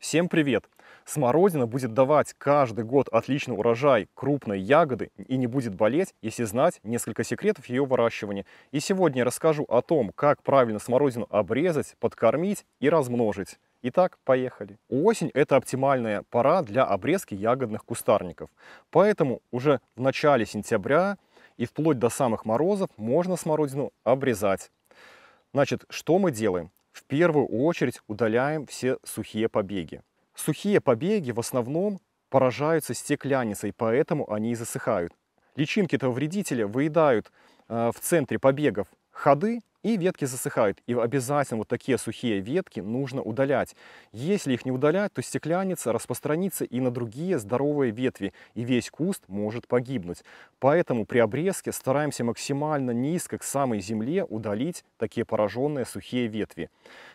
Всем привет! Смородина будет давать каждый год отличный урожай крупной ягоды и не будет болеть, если знать несколько секретов ее выращивания. И сегодня я расскажу о том, как правильно смородину обрезать, подкормить и размножить. Итак, поехали. Осень – это оптимальная пора для обрезки ягодных кустарников. Поэтому уже в начале сентября и вплоть до самых морозов можно смородину обрезать. Значит, что мы делаем? в первую очередь удаляем все сухие побеги. Сухие побеги в основном поражаются стеклянницей, поэтому они и засыхают. Личинки этого вредителя выедают э, в центре побегов ходы, и ветки засыхают. И обязательно вот такие сухие ветки нужно удалять. Если их не удалять, то стеклянница распространится и на другие здоровые ветви, и весь куст может погибнуть. Поэтому при обрезке стараемся максимально низко к самой земле удалить такие пораженные сухие ветви.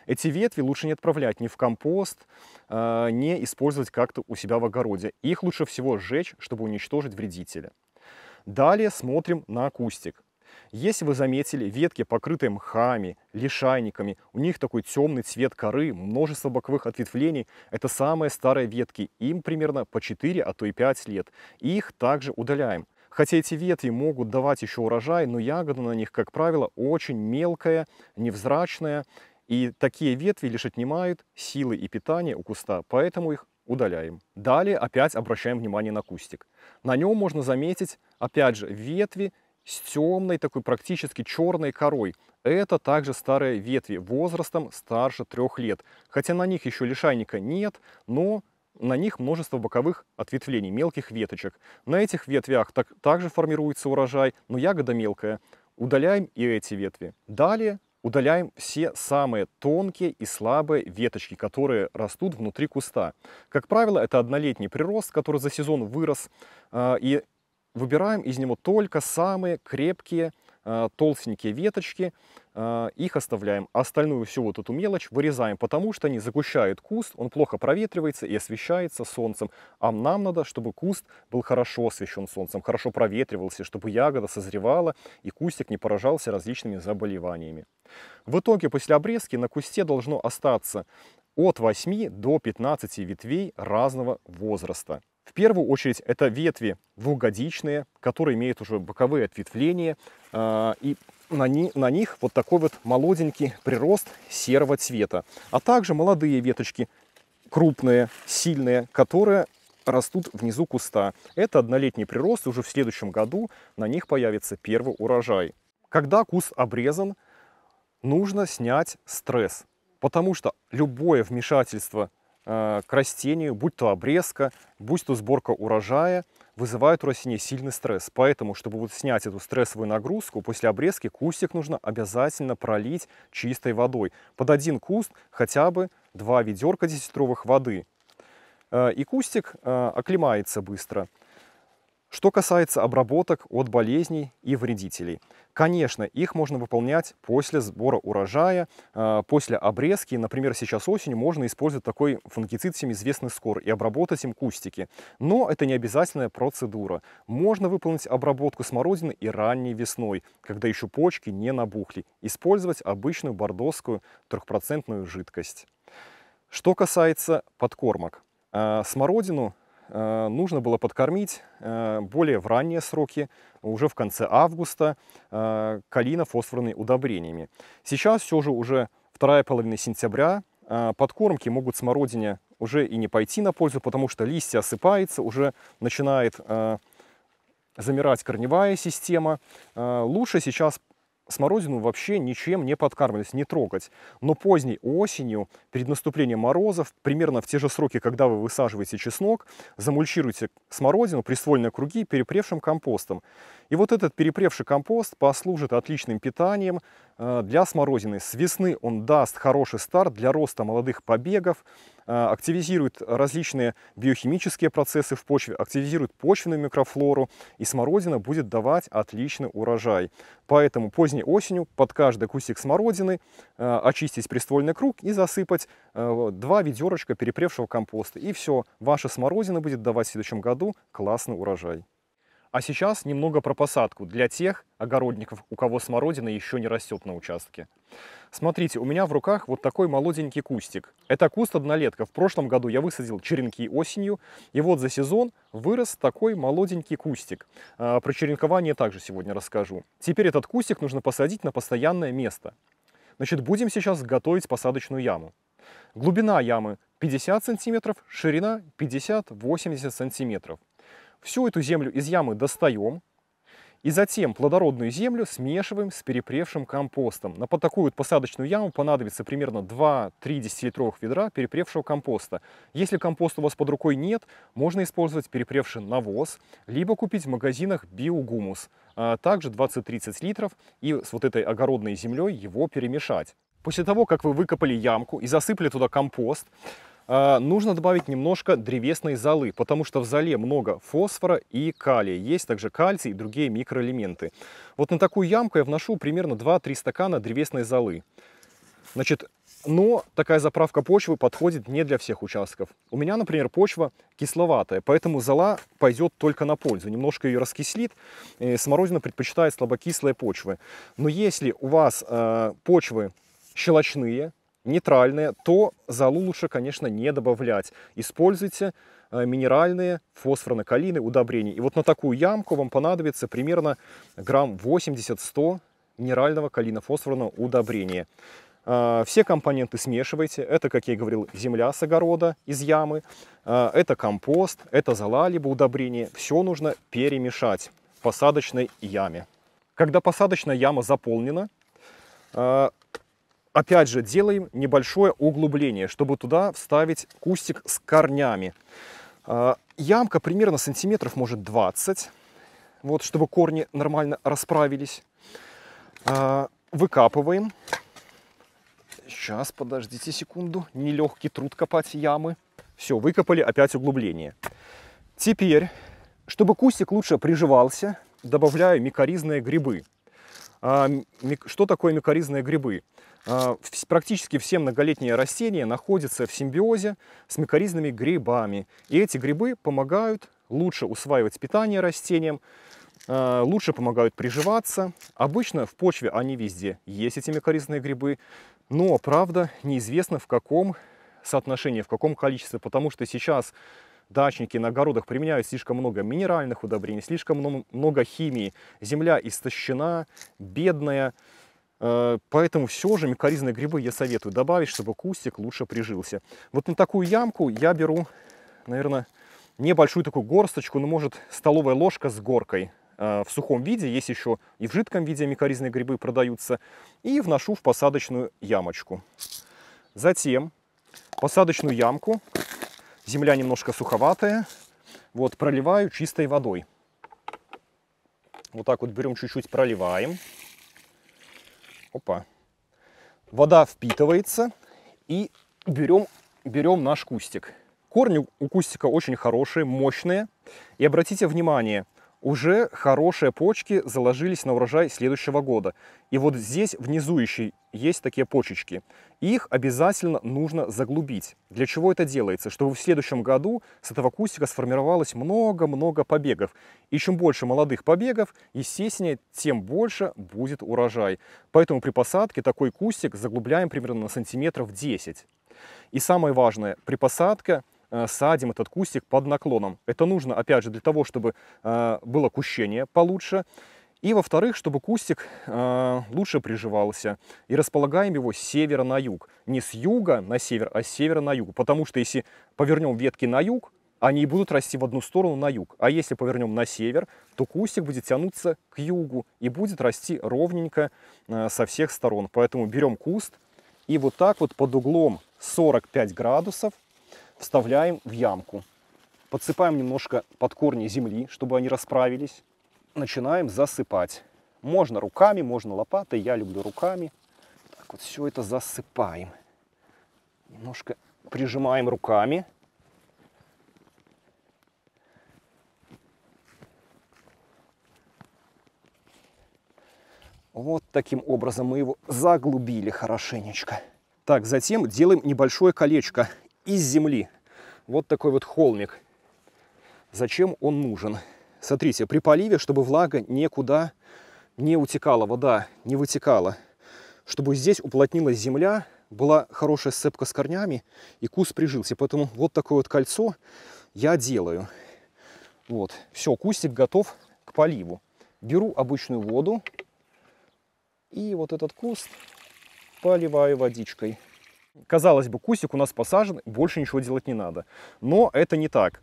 Эти ветви лучше не отправлять ни в компост, э, не использовать как-то у себя в огороде. Их лучше всего сжечь, чтобы уничтожить вредителя. Далее смотрим на кустик если вы заметили, ветки покрытые мхами, лишайниками, у них такой темный цвет коры, множество боковых ответвлений. Это самые старые ветки, им примерно по 4, а то и 5 лет. Их также удаляем. Хотя эти ветви могут давать еще урожай, но ягода на них, как правило, очень мелкая, невзрачная. И такие ветви лишь отнимают силы и питание у куста, поэтому их удаляем. Далее опять обращаем внимание на кустик. На нем можно заметить, опять же, ветви с темной такой практически черной корой. Это также старые ветви возрастом старше трех лет. Хотя на них еще лишайника нет, но на них множество боковых ответвлений, мелких веточек. На этих ветвях так, также формируется урожай, но ягода мелкая. Удаляем и эти ветви. Далее удаляем все самые тонкие и слабые веточки, которые растут внутри куста. Как правило, это однолетний прирост, который за сезон вырос, а, и выбираем из него только самые крепкие, э, толстенькие веточки, э, их оставляем. Остальную всю вот эту мелочь вырезаем, потому что они загущают куст, он плохо проветривается и освещается солнцем. А нам надо, чтобы куст был хорошо освещен солнцем, хорошо проветривался, чтобы ягода созревала и кустик не поражался различными заболеваниями. В итоге после обрезки на кусте должно остаться от 8 до 15 ветвей разного возраста. В первую очередь это ветви двухгодичные, которые имеют уже боковые ответвления, а, и на, ни, на них вот такой вот молоденький прирост серого цвета. А также молодые веточки, крупные, сильные, которые растут внизу куста. Это однолетний прирост, и уже в следующем году на них появится первый урожай. Когда куст обрезан, нужно снять стресс. Потому что любое вмешательство э, к растению, будь то обрезка, будь то сборка урожая, вызывает у растения сильный стресс. Поэтому, чтобы вот снять эту стрессовую нагрузку, после обрезки кустик нужно обязательно пролить чистой водой. Под один куст хотя бы два ведерка 10-литровых воды. Э, и кустик э, оклемается быстро. Что касается обработок от болезней и вредителей. Конечно, их можно выполнять после сбора урожая, э, после обрезки. Например, сейчас осенью можно использовать такой фунгицид, всем известный скор, и обработать им кустики. Но это не обязательная процедура. Можно выполнить обработку смородины и ранней весной, когда еще почки не набухли. Использовать обычную бордосскую трехпроцентную жидкость. Что касается подкормок. Э, смородину Э, нужно было подкормить э, более в ранние сроки, уже в конце августа, э, калинофосфорными удобрениями. Сейчас все же уже вторая половина сентября, подкормки могут смородине уже и не пойти на пользу, потому что листья осыпаются, уже начинает замирать корневая система. Лучше сейчас смородину вообще ничем не подкармливать, не трогать. Но поздней осенью, перед наступлением морозов, примерно в те же сроки, когда вы высаживаете чеснок, замульчируйте смородину, приствольные круги перепревшим компостом. И вот этот перепревший компост послужит отличным питанием Э, для смородины. С весны он даст хороший старт для роста молодых побегов, э, активизирует различные биохимические процессы в почве, активизирует почвенную микрофлору, и смородина будет давать отличный урожай. Поэтому поздней осенью под каждый кустик смородины э, очистить приствольный круг и засыпать два ведерочка перепревшего компоста. И все, ваша смородина будет давать в следующем году классный урожай. А сейчас немного про посадку для тех огородников, у кого смородина еще не растет на участке. Смотрите, у меня в руках вот такой молоденький кустик. Это куст однолетка. В прошлом году я высадил черенки осенью, и вот за сезон вырос такой молоденький кустик. А, про черенкование также сегодня расскажу. Теперь этот кустик нужно посадить на постоянное место. Значит, будем сейчас готовить посадочную яму. Глубина ямы 50 сантиметров, ширина 50-80 сантиметров. Всю эту землю из ямы достаем, и затем плодородную землю смешиваем с перепревшим компостом. На под такую посадочную яму понадобится примерно 2-3 10-литровых ведра перепревшего компоста. Если компоста у вас под рукой нет, можно использовать перепревший навоз, либо купить в магазинах биогумус. А также 20-30 литров и с вот этой огородной землей его перемешать. После того, как вы выкопали ямку и засыпали туда компост, а, нужно добавить немножко древесной золы, потому что в золе много фосфора и калия. Есть также кальций и другие микроэлементы. Вот на такую ямку я вношу примерно 2-3 стакана древесной золы. Значит, но такая заправка почвы подходит не для всех участков. У меня, например, почва кисловатая, поэтому зола пойдет только на пользу. Немножко ее раскислит. Э, смородина предпочитает слабокислые почвы. Но если у вас э, почвы щелочные, нейтральные, то залу лучше, конечно, не добавлять. Используйте э, минеральные фосфорно калийные удобрения. И вот на такую ямку вам понадобится примерно грамм 80-100 минерального калия-фосфорного удобрения. Э, все компоненты смешивайте. Это, как я и говорил, земля с огорода, из ямы. Э, это компост, это зала либо удобрение. Все нужно перемешать в посадочной яме. Когда посадочная яма заполнена, Опять же, делаем небольшое углубление, чтобы туда вставить кустик с корнями. А, ямка примерно сантиметров может 20, вот, чтобы корни нормально расправились. А, выкапываем. Сейчас, подождите секунду. Нелегкий труд копать ямы. Все, выкопали опять углубление. Теперь, чтобы кустик лучше приживался, добавляю микоризные грибы. А, что такое микоризные грибы? А, практически все многолетние растения находятся в симбиозе с микоризными грибами. И эти грибы помогают лучше усваивать питание растениям, а, лучше помогают приживаться. Обычно в почве они везде есть, эти микоризные грибы, но, правда, неизвестно в каком соотношении, в каком количестве, потому что сейчас дачники на огородах применяют слишком много минеральных удобрений, слишком много химии, земля истощена, бедная. Э, поэтому все же микоризные грибы я советую добавить, чтобы кустик лучше прижился. Вот на такую ямку я беру, наверное, небольшую такую горсточку, ну, может, столовая ложка с горкой э, в сухом виде, есть еще и в жидком виде микоризные грибы продаются, и вношу в посадочную ямочку. Затем посадочную ямку Земля немножко суховатая. Вот, проливаю чистой водой. Вот так вот берем чуть-чуть, проливаем. Опа. Вода впитывается. И берем, берем наш кустик. Корни у кустика очень хорошие, мощные. И обратите внимание, уже хорошие почки заложились на урожай следующего года. И вот здесь внизу еще есть такие почечки. Их обязательно нужно заглубить. Для чего это делается? Чтобы в следующем году с этого кустика сформировалось много-много побегов. И чем больше молодых побегов, естественно, тем больше будет урожай. Поэтому при посадке такой кустик заглубляем примерно на сантиметров 10. И самое важное, при посадке э, садим этот кустик под наклоном. Это нужно, опять же, для того, чтобы э, было кущение получше, и, во-вторых, чтобы кустик э, лучше приживался. И располагаем его с севера на юг. Не с юга на север, а с севера на юг. Потому что если повернем ветки на юг, они будут расти в одну сторону на юг. А если повернем на север, то кустик будет тянуться к югу и будет расти ровненько э, со всех сторон. Поэтому берем куст и вот так вот под углом 45 градусов вставляем в ямку. Подсыпаем немножко под корни земли, чтобы они расправились начинаем засыпать. Можно руками, можно лопатой, я люблю руками. Так вот все это засыпаем. Немножко прижимаем руками. Вот таким образом мы его заглубили хорошенечко. Так, затем делаем небольшое колечко из земли. Вот такой вот холмик. Зачем он нужен? Смотрите, при поливе, чтобы влага никуда не утекала, вода не вытекала, чтобы здесь уплотнилась земля, была хорошая сцепка с корнями, и куст прижился. Поэтому вот такое вот кольцо я делаю. Вот, все, кустик готов к поливу. Беру обычную воду и вот этот куст поливаю водичкой. Казалось бы, кустик у нас посажен, больше ничего делать не надо. Но это не так.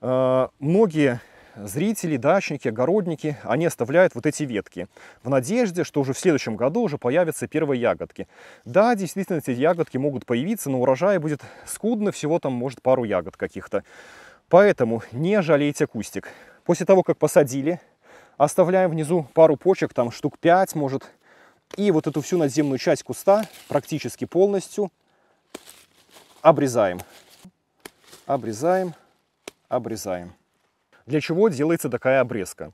Э, многие зрители, дачники, огородники, они оставляют вот эти ветки в надежде, что уже в следующем году уже появятся первые ягодки. Да, действительно, эти ягодки могут появиться, но урожай будет скудно, всего там может пару ягод каких-то. Поэтому не жалейте кустик. После того, как посадили, оставляем внизу пару почек, там штук 5, может, и вот эту всю надземную часть куста практически полностью обрезаем. Обрезаем, обрезаем. Для чего делается такая обрезка?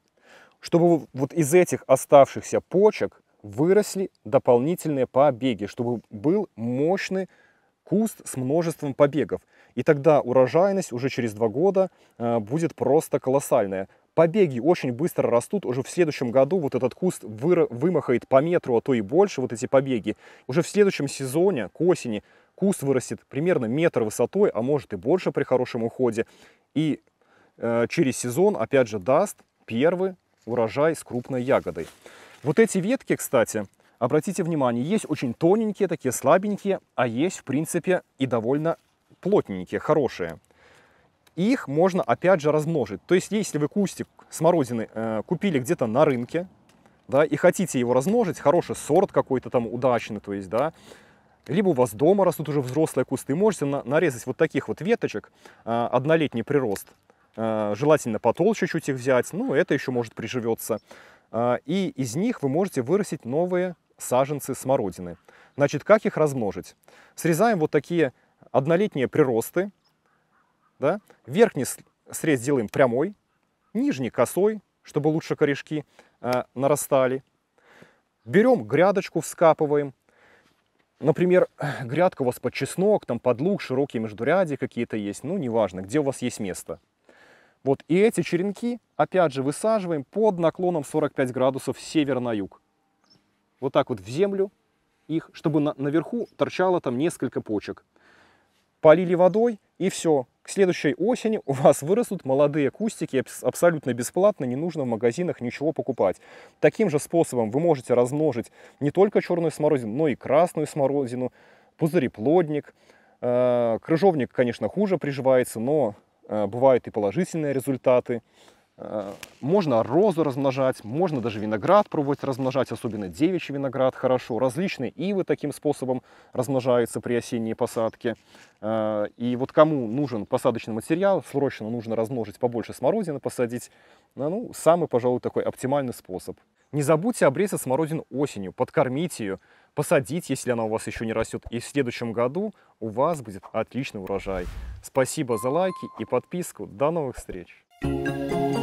Чтобы вот из этих оставшихся почек выросли дополнительные побеги, чтобы был мощный куст с множеством побегов. И тогда урожайность уже через два года э, будет просто колоссальная. Побеги очень быстро растут, уже в следующем году вот этот куст вымахает по метру, а то и больше, вот эти побеги. Уже в следующем сезоне, к осени, куст вырастет примерно метр высотой, а может и больше при хорошем уходе. И Э, через сезон, опять же, даст первый урожай с крупной ягодой. Вот эти ветки, кстати, обратите внимание, есть очень тоненькие, такие слабенькие, а есть, в принципе, и довольно плотненькие, хорошие. Их можно, опять же, размножить. То есть, если вы кустик смородины э, купили где-то на рынке, да, и хотите его размножить, хороший сорт какой-то там удачный, то есть, да, либо у вас дома растут уже взрослые кусты, можете на нарезать вот таких вот веточек, э, однолетний прирост, Э, желательно потолще чуть их взять, ну это еще может приживется. Э, и из них вы можете вырастить новые саженцы смородины. Значит, как их размножить? Срезаем вот такие однолетние приросты. Да? Верхний срез делаем прямой, нижний косой, чтобы лучше корешки э, нарастали. Берем грядочку, вскапываем. Например, грядка у вас под чеснок, там под лук, широкие междуряди какие-то есть. Ну, неважно, где у вас есть место. Вот и эти черенки, опять же, высаживаем под наклоном 45 градусов север на юг. Вот так вот в землю их, чтобы на, наверху торчало там несколько почек. Полили водой, и все. К следующей осени у вас вырастут молодые кустики абсолютно бесплатно, не нужно в магазинах ничего покупать. Таким же способом вы можете размножить не только черную смородину, но и красную смородину, пузыреплодник. Э, крыжовник, конечно, хуже приживается, но Э, бывают и положительные результаты. Э, можно розу размножать, можно даже виноград пробовать размножать, особенно девичий виноград хорошо. Различные ивы таким способом размножаются при осенней посадке. Э, и вот кому нужен посадочный материал, срочно нужно размножить побольше смородины, посадить. Ну, самый, пожалуй, такой оптимальный способ. Не забудьте обрезать смородину осенью, подкормить ее, посадить, если она у вас еще не растет, и в следующем году у вас будет отличный урожай. Спасибо за лайки и подписку. До новых встреч! Thank you.